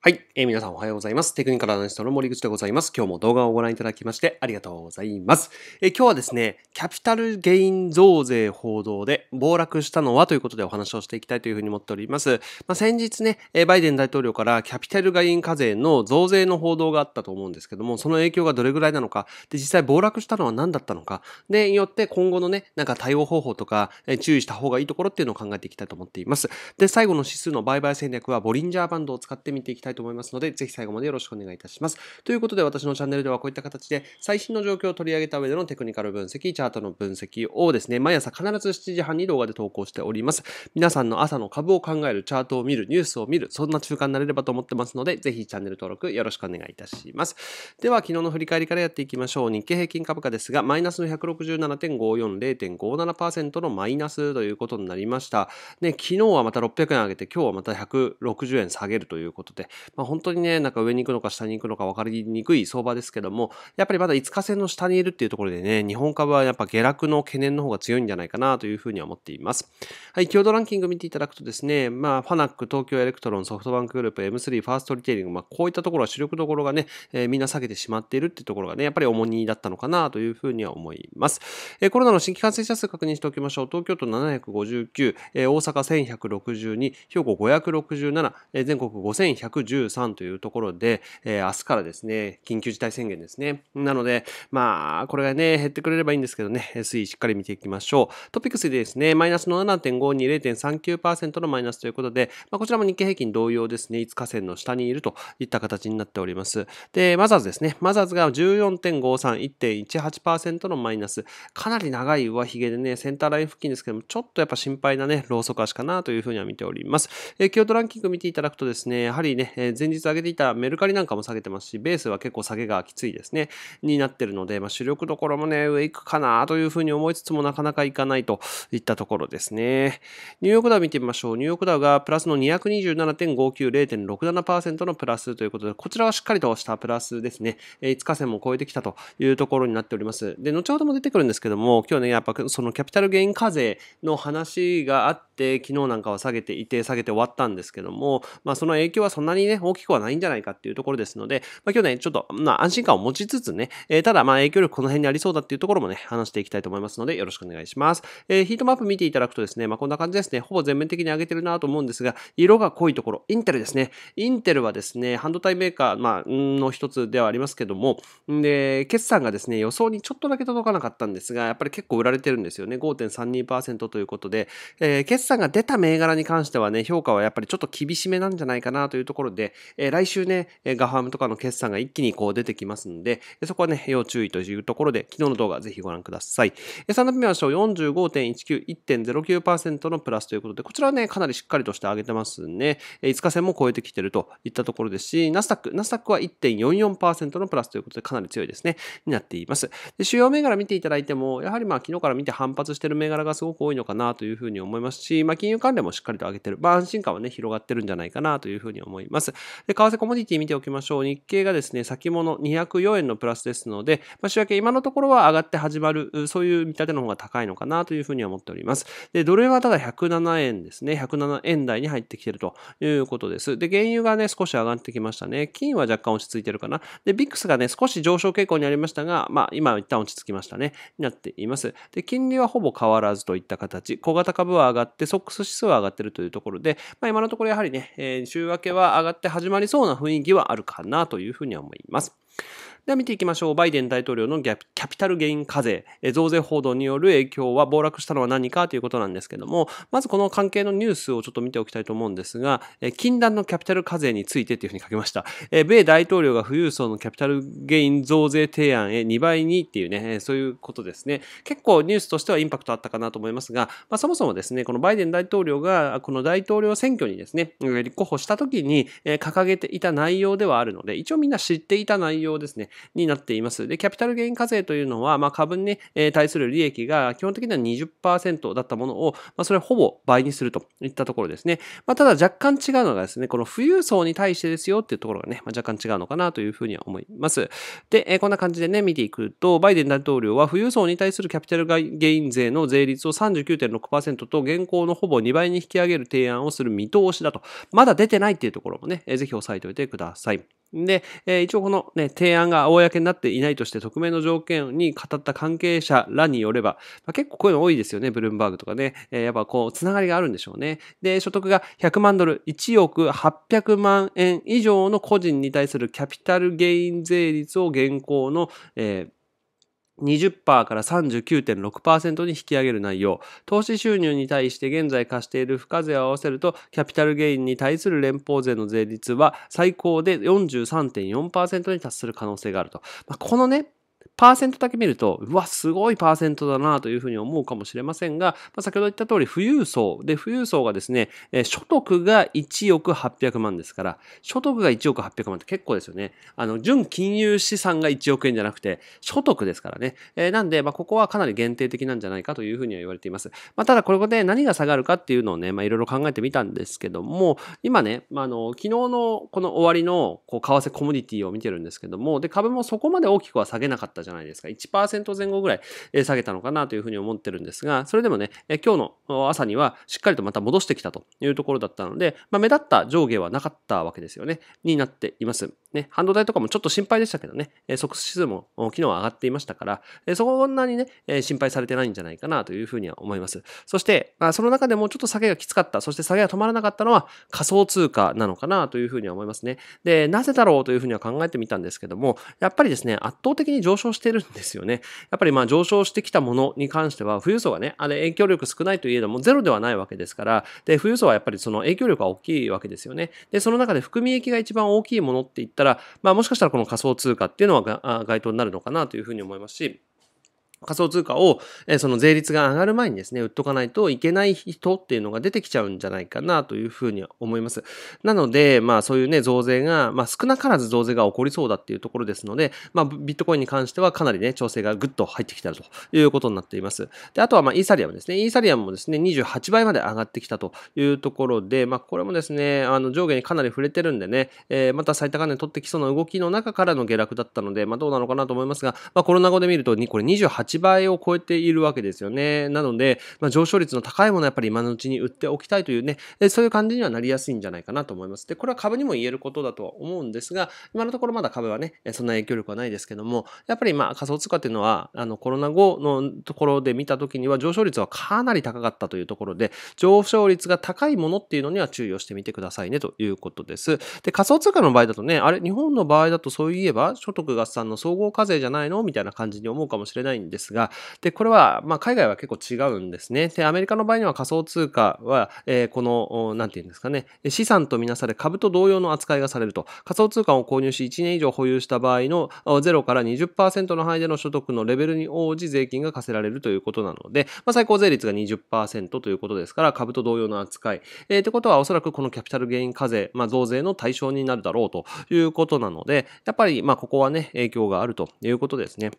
はい、えー、皆さんおはようございます。テクニカルアナリストの森口でございます。今日も動画をご覧いただきましてありがとうございます。えー、今日はですね、キャピタルゲイン増税報道で暴落したのはということでお話をしていきたいというふうに思っております。まあ、先日ね、えー、バイデン大統領からキャピタルゲイン課税の増税の報道があったと思うんですけども、その影響がどれぐらいなのか、で、実際暴落したのは何だったのか、で、よって今後のね、なんか対応方法とか、えー、注意した方がいいところっていうのを考えていきたいと思っています。で、最後の指数の売買戦略はボリンジャーバンドを使ってみていきたいたいと思いますので、ぜひ最後までよろしくお願いいたします。ということで、私のチャンネルではこういった形で、最新の状況を取り上げた上でのテクニカル分析、チャートの分析をですね、毎朝必ず7時半に動画で投稿しております。皆さんの朝の株を考える、チャートを見る、ニュースを見る、そんな中間になれればと思ってますので、ぜひチャンネル登録よろしくお願いいたします。では、昨日の振り返りからやっていきましょう。日経平均株価ですが、マイナスの167.54、0.57%のマイナスということになりました。ね、昨日はまた600円上げて、今日はまた160円下げるということで、まあ、本当にね、なんか上に行くのか下に行くのか分かりにくい相場ですけども、やっぱりまだ5日線の下にいるっていうところでね、日本株はやっぱ下落の懸念の方が強いんじゃないかなというふうには思っています。はい、強度ランキング見ていただくとですね、まあ、ファナック、東京エレクトロン、ソフトバンクグループ、M3、ファーストリテイリング、まあ、こういったところは主力どころがね、えー、みんな下げてしまっているっていうところがね、やっぱり重荷だったのかなというふうには思います。えー、コロナの新規感染者数確認しておきましょう。東京都759、えー、大阪1162、兵庫567、えー、全国5110 13というところで、えー、明日からですね、緊急事態宣言ですね。なので、まあ、これがね、減ってくれればいいんですけどね、推移しっかり見ていきましょう。トピックスでですね、マイナスの7.5に0.39%のマイナスということで、まあ、こちらも日経平均同様ですね、5日線の下にいるといった形になっております。で、マザーズですね、マザーズが14.53、1.18%のマイナス、かなり長い上髭でね、センターライン付近ですけども、ちょっとやっぱ心配なね、ローソク足かなというふうには見ております。え京都ランキング見ていただくとですね、やはりね、えー、前日上げていたメルカリなんかも下げてますし、ベースは結構下げがきついですね、になってるので、まあ、主力どころもね、上行くかなというふうに思いつつもなかなかいかないといったところですね。ニューヨークダウ見てみましょう。ニューヨークダウがプラスの227.59、0.67%のプラスということで、こちらはしっかりとしたプラスですね。えー、5日線も超えてきたというところになっております。で、後ほども出てくるんですけども、今日ね、やっぱそのキャピタルゲイン課税の話があって、って昨日なんかは下げていて下げて終わったんですけども、まあ、その影響はそんなにね大きくはないんじゃないかっていうところですので、まあ、今日ねちょっと、まあ、安心感を持ちつつね、えー、ただまあ影響力この辺にありそうだっていうところもね話していきたいと思いますのでよろしくお願いします、えー、ヒートマップ見ていただくとですね、まあ、こんな感じですねほぼ全面的に上げてるなと思うんですが色が濃いところインテルですねインテルはですね半導体メーカー、まあ、の一つではありますけどもで決算がですね予想にちょっとだけ届かなかったんですがやっぱり結構売られてるんですよね5.32%ということで、えー、決さが出た銘柄に関してはね、評価はやっぱりちょっと厳しめなんじゃないかなというところで、えー、来週ね、ガファームとかの決算が一気にこう出てきますので、そこはね、要注意というところで、昨日の動画ぜひご覧ください。3度目は45.19、1.09%のプラスということで、こちらはね、かなりしっかりとして上げてますね。5日線も超えてきてるといったところですし、ナスダック、ナスダックは1.44%のプラスということで、かなり強いですね、になっています。で主要銘柄見ていただいても、やはりまあ昨日から見て反発してる銘柄がすごく多いのかなというふうに思いますし、まあ、金融関連もしっかりと上げてる。まあ、安心感はね、広がってるんじゃないかなというふうに思います。で、為替コモディティ見ておきましょう。日経がですね、先物204円のプラスですので、まあ、週明け今のところは上がって始まる、そういう見立ての方が高いのかなというふうに思っております。で、ドル円はただ107円ですね、107円台に入ってきてるということです。で、原油がね、少し上がってきましたね。金は若干落ち着いてるかな。で、ビックスがね、少し上昇傾向にありましたが、まあ、今一旦落ち着きましたね、になっています。で、金利はほぼ変わらずといった形。小型株は上がって、ソックス指数は上がってるというところで、まあ、今のところやはりね、えー、週明けは上がって始まりそうな雰囲気はあるかなというふうに思います。では見ていきましょう。バイデン大統領のキャピタルゲイン課税、増税報道による影響は暴落したのは何かということなんですけども、まずこの関係のニュースをちょっと見ておきたいと思うんですが、禁断のキャピタル課税についてというふうに書きました。米大統領が富裕層のキャピタルゲイン増税提案へ2倍にっていうね、そういうことですね。結構ニュースとしてはインパクトあったかなと思いますが、まあ、そもそもですね、このバイデン大統領がこの大統領選挙にですね、立候補した時に掲げていた内容ではあるので、一応みんな知っていた内容ですね。になっています。で、キャピタルゲイン課税というのは、まあ、株に、え対する利益が基本的には20%だったものを、まあ、それほぼ倍にするといったところですね。まあ、ただ若干違うのがですね、この富裕層に対してですよっていうところがね、まあ、若干違うのかなというふうには思います。で、えこんな感じでね、見ていくと、バイデン大統領は富裕層に対するキャピタルゲイン税の税率を39.6%と現行のほぼ2倍に引き上げる提案をする見通しだと。まだ出てないっていうところもね、えぜひ押さえておいてください。で、え一応このね、提案が公になっていないとして匿名の条件に語った関係者らによれば、まあ、結構こういうの多いですよね、ブルームバーグとかね。えー、やっぱこう、つながりがあるんでしょうね。で、所得が100万ドル、1億800万円以上の個人に対するキャピタルゲイン税率を現行の、えー20%から39.6%に引き上げる内容、投資収入に対して現在課している付加税を合わせると、キャピタルゲインに対する連邦税の税率は最高で43.4%に達する可能性があると。まあ、このね、パーセントだけ見ると、うわ、すごいパーセントだなというふうに思うかもしれませんが、まあ、先ほど言った通り、富裕層。で、富裕層がですね、えー、所得が1億800万ですから、所得が1億800万って結構ですよね。あの、純金融資産が1億円じゃなくて、所得ですからね。えー、なんで、まあ、ここはかなり限定的なんじゃないかというふうには言われています。まあ、ただ、これで何が下がるかっていうのをね、まいろいろ考えてみたんですけども、今ね、まあ、あの、昨日のこの終わりの、こう、為替コミュニティを見てるんですけども、で、株もそこまで大きくは下げなかったじゃじゃないですか。1%前後ぐらい、え下げたのかなというふうに思ってるんですが、それでもね、え今日の朝にはしっかりとまた戻してきたというところだったので、まあ、目立った上下はなかったわけですよね。になっています。ね、半導体とかもちょっと心配でしたけどね、え即指数も昨日は上がっていましたから、えそんなにね、え心配されてないんじゃないかなというふうには思います。そして、まあ、その中でもちょっと下げがきつかった、そして下げが止まらなかったのは仮想通貨なのかなというふうには思いますね。で、なぜだろうというふうには考えてみたんですけども、やっぱりですね、圧倒的に上昇してるんですよね。やっぱりまあ上昇してきたものに関しては、富裕層がね、あれ影響力少ないといえどもゼロではないわけですから、で、富裕層はやっぱりその影響力は大きいわけですよね。で、その中で含み益が一番大きいものって言ったら、まあもしかしたらこの仮想通貨っていうのは該当になるのかなというふうに思いますし、仮想通貨を、えその税率が上がる前にですね、売っとかないといけない人っていうのが出てきちゃうんじゃないかなというふうに思います。なので、まあそういうね、増税が、まあ少なからず増税が起こりそうだっていうところですので、まあビットコインに関してはかなりね、調整がぐっと入ってきたということになっています。で、あとはまあイーサリアムですね。イーサリアムもですね、28倍まで上がってきたというところで、まあこれもですね、あの上下にかなり触れてるんでね、えー、また最高値取ってきそうな動きの中からの下落だったので、まあどうなのかなと思いますが、まあコロナ後で見ると、これ28 8倍を超えているわけですよね。なので、まあ、上昇率の高いものはやっぱり今のうちに売っておきたいというね、そういう感じにはなりやすいんじゃないかなと思います。で、これは株にも言えることだとは思うんですが、今のところまだ株はね、そんな影響力はないですけども、やっぱりまあ仮想通貨っていうのは、あのコロナ後のところで見た時には上昇率はかなり高かったというところで、上昇率が高いものっていうのには注意をしてみてくださいねということです。で、仮想通貨の場合だとね、あれ、日本の場合だとそういえば所得合算の総合課税じゃないのみたいな感じに思うかもしれないんですですが、で、これは、まあ、海外は結構違うんですね。で、アメリカの場合には仮想通貨は、えー、この、なんて言うんですかね、資産とみなされ株と同様の扱いがされると。仮想通貨を購入し1年以上保有した場合の0から20%の範囲での所得のレベルに応じ税金が課せられるということなので、まあ、最高税率が20%ということですから、株と同様の扱い。えー、ってことはおそらくこのキャピタルゲイン課税、まあ、増税の対象になるだろうということなので、やっぱり、まあ、ここはね、影響があるということですね。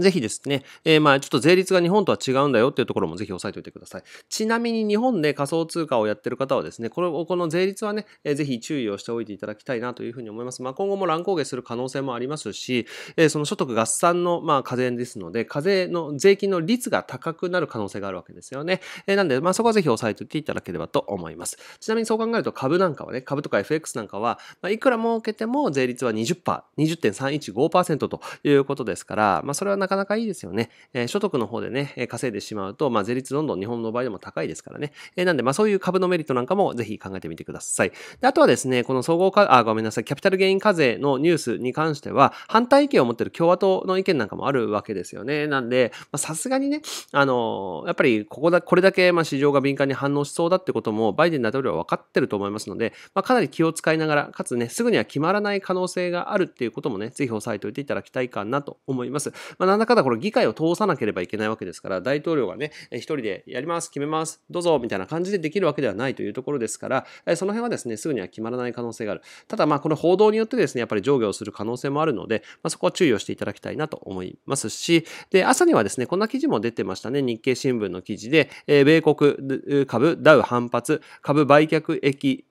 ぜひですね、えー、まあちょっと税率が日本とは違うんだよっていうところもぜひ押さえておいてください。ちなみに日本で仮想通貨をやってる方はですね、これこの税率はね、えー、ぜひ注意をしておいていただきたいなというふうに思います。まあ今後も乱高下する可能性もありますし、えー、その所得合算のまあ課税ですので、課税の税金の率が高くなる可能性があるわけですよね。えー、なんで、まあそこはぜひ押さえておいていただければと思います。ちなみにそう考えると株なんかはね、株とか FX なんかは、まあ、いくら儲けても税率は20%、20.315%ということですから、まあそれはなかなかいいですよね。えー、所得の方でね、稼いでしまうと、まあ、税率どんどん日本の場合でも高いですからね。えー、なんで、まあ、そういう株のメリットなんかもぜひ考えてみてください。であとはですね、この総合か、あ、ごめんなさい、キャピタルゲイン課税のニュースに関しては、反対意見を持ってる共和党の意見なんかもあるわけですよね。なんで、さすがにね、あの、やっぱりここだ、これだけ、まあ、市場が敏感に反応しそうだってことも、バイデン大統領は分かってると思いますので、まあ、かなり気を使いながら、かつね、すぐには決まらない可能性があるっていうこともね、ぜひ押さえておいていただきたいかなと思います。まあなんだかんだこれ議会を通さなければいけないわけですから、大統領がね、一人でやります、決めます、どうぞみたいな感じでできるわけではないというところですから、その辺はですね、すぐには決まらない可能性がある。ただまあこの報道によってですね、やっぱり上下をする可能性もあるので、まあ、そこは注意をしていただきたいなと思いますし、で、朝にはですね、こんな記事も出てましたね、日経新聞の記事で、え米国株ダウ反発、株売却益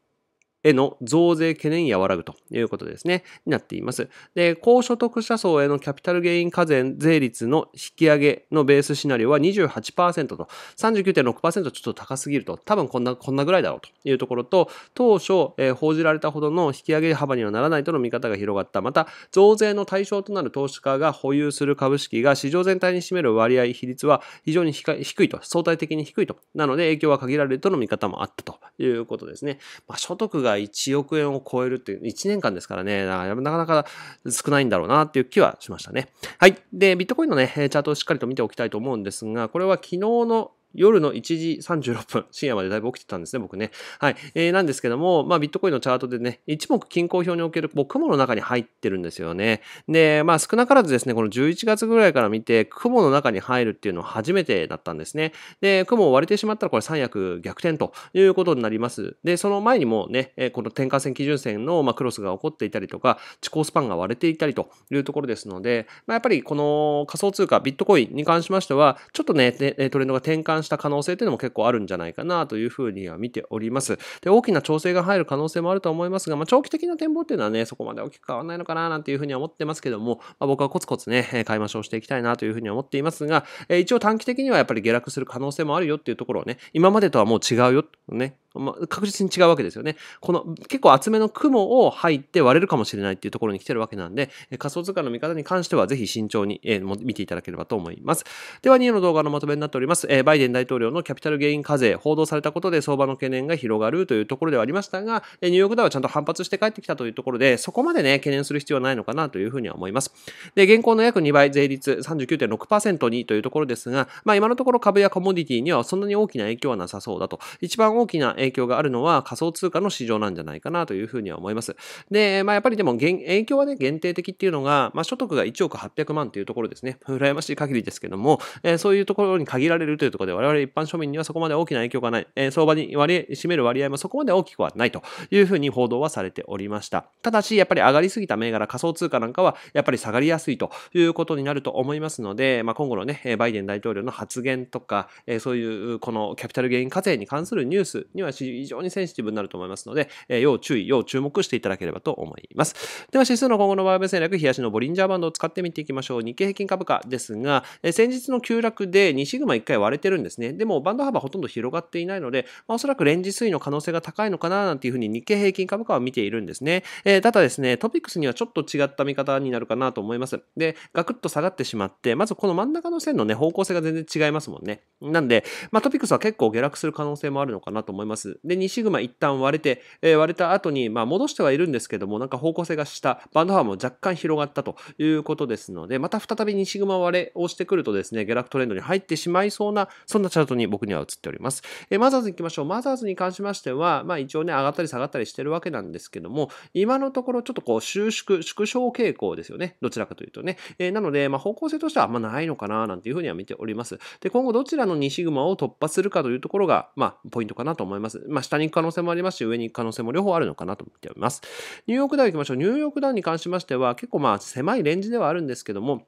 への増税懸念和らぐということですね、になっています。で、高所得者層へのキャピタルゲイン課税税率の引き上げのベースシナリオは28%と、39.6%ちょっと高すぎると、多分こんな、こんなぐらいだろうというところと、当初、えー、報じられたほどの引き上げ幅にはならないとの見方が広がった。また、増税の対象となる投資家が保有する株式が市場全体に占める割合、比率は非常に低いと、相対的に低いと。なので、影響は限られるとの見方もあったということですね。まあ、所得がが1億円を超えるっていう、1年間ですからね、なかなか少ないんだろうなっていう気はしましたね。はい。で、ビットコインのね、チャートをしっかりと見ておきたいと思うんですが、これは昨日の夜の1時36分、深夜までだいぶ起きてたんですね、僕ね。はい。えー、なんですけども、まあ、ビットコインのチャートでね、一目均衡表における、もう雲の中に入ってるんですよね。で、まあ、少なからずですね、この11月ぐらいから見て、雲の中に入るっていうのは初めてだったんですね。で、雲を割れてしまったら、これ三役逆転ということになります。で、その前にもね、この転換線基準線の、まあ、クロスが起こっていたりとか、地高スパンが割れていたりというところですので、まあ、やっぱりこの仮想通貨、ビットコインに関しましては、ちょっとね、トレンドが転換した可能性というのも結構あるんじゃないかなというふうには見ております。で、大きな調整が入る可能性もあると思いますが、まあ、長期的な展望っていうのはね、そこまで大きく変わらないのかななんていうふうには思ってますけども、まあ、僕はコツコツね、買い増しをしていきたいなというふうに思っていますが、え一応短期的にはやっぱり下落する可能性もあるよっていうところをね、今までとはもう違うよ、ね、まあ、確実に違うわけですよね。この結構厚めの雲を入って割れるかもしれないっていうところに来てるわけなんで、仮想通貨の見方に関してはぜひ慎重に、えー、見ていただければと思います。では2位の動画のまとめになっております。えー、バイデン大統領のキャピタルゲイン課税、報道されたことで相場の懸念が広がるというところではありましたが、ニューヨークダウはちゃんと反発して帰ってきたというところで、そこまでね、懸念する必要はないのかなというふうには思います。で、現行の約2倍税率39.6%にというところですが、まあ今のところ株やコモディティにはそんなに大きな影響はなさそうだと。一番大きな影影響があるのは仮想通貨の市場なんじゃないかなというふうには思います。で、まあやっぱりでも影響はね、限定的っていうのが、まあ所得が1億800万というところですね。羨ましい限りですけども、えー、そういうところに限られるというところで我々一般庶民にはそこまで大きな影響がない、えー、相場に割り占める割合もそこまで大きくはないというふうに報道はされておりました。ただし、やっぱり上がりすぎた銘柄、仮想通貨なんかはやっぱり下がりやすいということになると思いますので、まあ、今後のね、バイデン大統領の発言とか、えー、そういうこのキャピタルゲイン課税に関するニュースにはは非常にセンシティブになると思いますので、えー、要注意、要注目していただければと思います。では、指数の今後のバーベ戦略、冷やしのボリンジャーバンドを使ってみていきましょう。日経平均株価ですが、えー、先日の急落で2シグマ1回割れてるんですね。でも、バンド幅ほとんど広がっていないので、まあ、おそらくレンジ推移の可能性が高いのかな、なんていうふうに日経平均株価は見ているんですね。えー、ただですね、トピックスにはちょっと違った見方になるかなと思います。で、ガクッと下がってしまって、まずこの真ん中の線のね、方向性が全然違いますもんね。なんで、まあ、トピックスは結構下落する可能性もあるのかなと思います。。で、2シグマ一旦割れて、えー、割れた後に、まあ、戻してはいるんですけども、なんか方向性が下、バンド幅も若干広がったということですので、また再び2シグマ割れをしてくるとですね、下落トレンドに入ってしまいそうな、そんなチャートに僕には映っております。えー、マザーズ行きましょう。マザーズに関しましては、まあ、一応ね、上がったり下がったりしてるわけなんですけども、今のところちょっとこう、収縮、縮小傾向ですよね。どちらかというとね。えー、なので、まあ、方向性としてはあんまないのかな、なんていうふうには見ております。で、今後どちらの2シグマを突破するかというところが、まあ、ポイントかなと思います。ます。まあ、下に行く可能性もありますし、上に行く可能性も両方あるのかなと思っております。ニューヨークダウ行きましょう。ニューヨークダウに関しましては、結構まあ、狭いレンジではあるんですけども、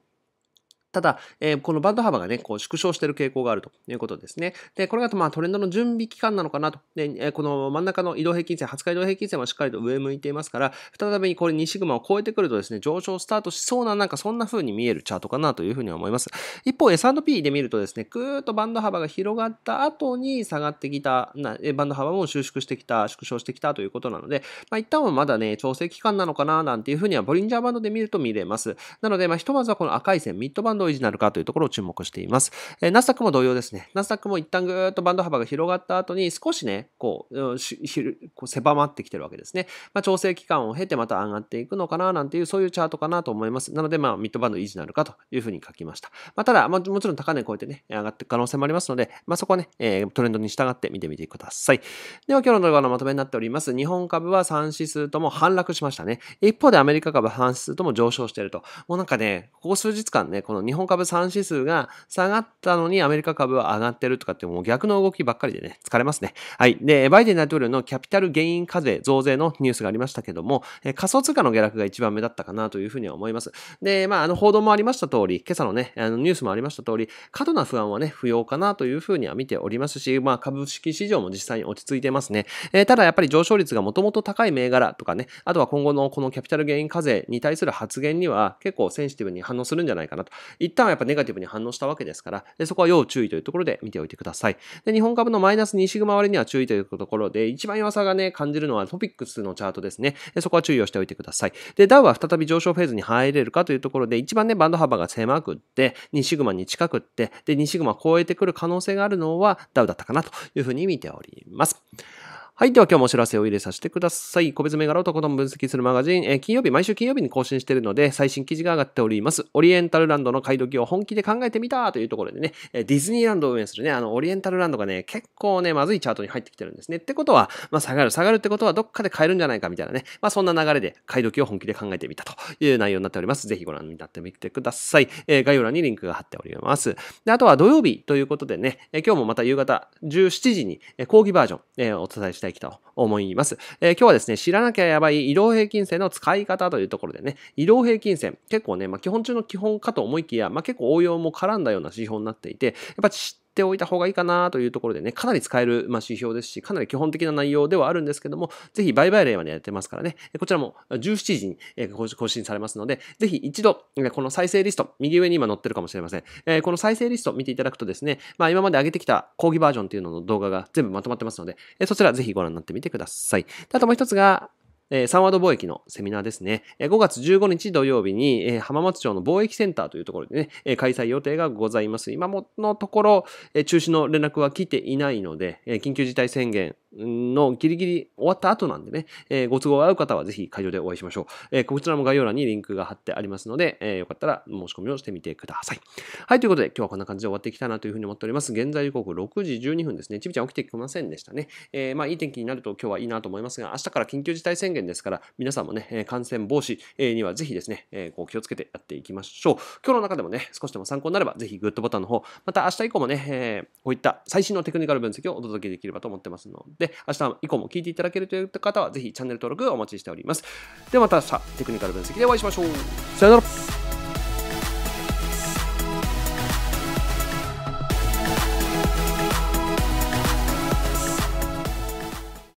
ただ、えー、このバンド幅がね、こう縮小している傾向があるということですね。で、これがまあトレンドの準備期間なのかなと。で、この真ん中の移動平均線、20日移動平均線はしっかりと上向いていますから、再びこれ2シグマを超えてくるとですね、上昇スタートしそうな、なんかそんな風に見えるチャートかなというふうに思います。一方、S&P で見るとですね、ぐーっとバンド幅が広がった後に下がってきた、なバンド幅も収縮してきた、縮小してきたということなので、まあ一旦はまだね、調整期間なのかななんていうふうには、ボリンジャーバンドで見ると見れます。なので、まあひとまずはこの赤い線、ミッドバンドどう維持なるかというところを注目しています。えー、ナスダックも同様ですね。ナスダックも一旦ぐーっとバンド幅が広がった後に少しね、こう、こう狭まってきてるわけですね。まあ、調整期間を経てまた上がっていくのかななんていう、そういうチャートかなと思います。なので、まあ、ミッドバンド維持なるかというふうに書きました。まあ、ただ、まあ、もちろん高値超えてね、上がっていく可能性もありますので、まあ、そこはね、えー、トレンドに従って見てみてください。では、今日の動画のまとめになっております。日本株は3指数とも反落しましたね。一方でアメリカ株は半指数とも上昇していると。もうなんかね、ここ数日間ね、この日本株3指数が下がったのにアメリカ株は上がってるとかってもう逆の動きばっかりでね、疲れますね。はい。で、バイデン大統領のキャピタルゲイン課税、増税のニュースがありましたけども、え仮想通貨の下落が一番目立ったかなというふうには思います。で、まあ、あの報道もありました通り、今朝のね、あのニュースもありました通り、過度な不安はね、不要かなというふうには見ておりますし、まあ、株式市場も実際に落ち着いてますね。えー、ただやっぱり上昇率がもともと高い銘柄とかね、あとは今後のこのキャピタルゲイン課税に対する発言には結構センシティブに反応するんじゃないかなと一旦はやっぱネガティブに反応したわけですから、でそこは要注意というところで見ておいてください。で、日本株のマイナス2シグマ割には注意というところで、一番弱さがね、感じるのはトピックスのチャートですね。でそこは注意をしておいてください。で、ダウは再び上昇フェーズに入れるかというところで、一番ね、バンド幅が狭くって、2シグマに近くって、で、2シグマ超えてくる可能性があるのは、ダウだったかなというふうに見ております。はい。では今日もお知らせを入れさせてください。個別銘柄をとことん分析するマガジン、えー、金曜日、毎週金曜日に更新しているので、最新記事が上がっております。オリエンタルランドの買い時を本気で考えてみたというところでね、ディズニーランドを運営するね、あの、オリエンタルランドがね、結構ね、まずいチャートに入ってきてるんですね。ってことは、まあ、下がる、下がるってことはどっかで買えるんじゃないかみたいなね、まあ、そんな流れで買い時を本気で考えてみたという内容になっております。ぜひご覧になってみてください。えー、概要欄にリンクが貼っております。で、あとは土曜日ということでね、えー、今日もまた夕方17時に、え講義バージョン、えお伝えしたいと思います。えー、今日はですね、知らなきゃやばい移動平均線の使い方というところでね、移動平均線、結構ね、まあ、基本中の基本かと思いきや、まあ、結構応用も絡んだような指標になっていて、やっぱ知っておいた方がいいかなというところでね、かなり使える、指標ですし、かなり基本的な内容ではあるんですけども、ぜひ売買例までやってますからね、こちらも17時に更新されますので、ぜひ一度、この再生リスト、右上に今載ってるかもしれません。この再生リスト見ていただくとですね、まあ、今まで上げてきた講義バージョンっていうのの動画が全部まとまってますので、そちらぜひご覧になってみてください。あともう一つが、えワード貿易のセミナーですね。え5月15日土曜日に、え浜松町の貿易センターというところでね、え開催予定がございます。今ものところ、え中止の連絡は来ていないので、え緊急事態宣言のギリギリ終わった後なんでね、えー、ご都合合う方はぜひ会場でお会いしましょう。えー、こちらも概要欄にリンクが貼ってありますので、えー、よかったら申し込みをしてみてください。はい、ということで今日はこんな感じで終わっていきたいなというふうに思っております。現在時刻6時12分ですね。ちびちゃん起きてきませんでしたね。えー、まあいい天気になると今日はいいなと思いますが、明日から緊急事態宣言ですから、皆さんもね、感染防止にはぜひですね、えー、こう気をつけてやっていきましょう。今日の中でもね、少しでも参考になれば、ぜひグッドボタンの方、また明日以降もね、えー、こういった最新のテクニカル分析をお届けできればと思ってますので、で、明日以降も聞いていただけるという方は、ぜひチャンネル登録お待ちしております。ではまた明日、テクニカル分析でお会いしましょう。さよなら。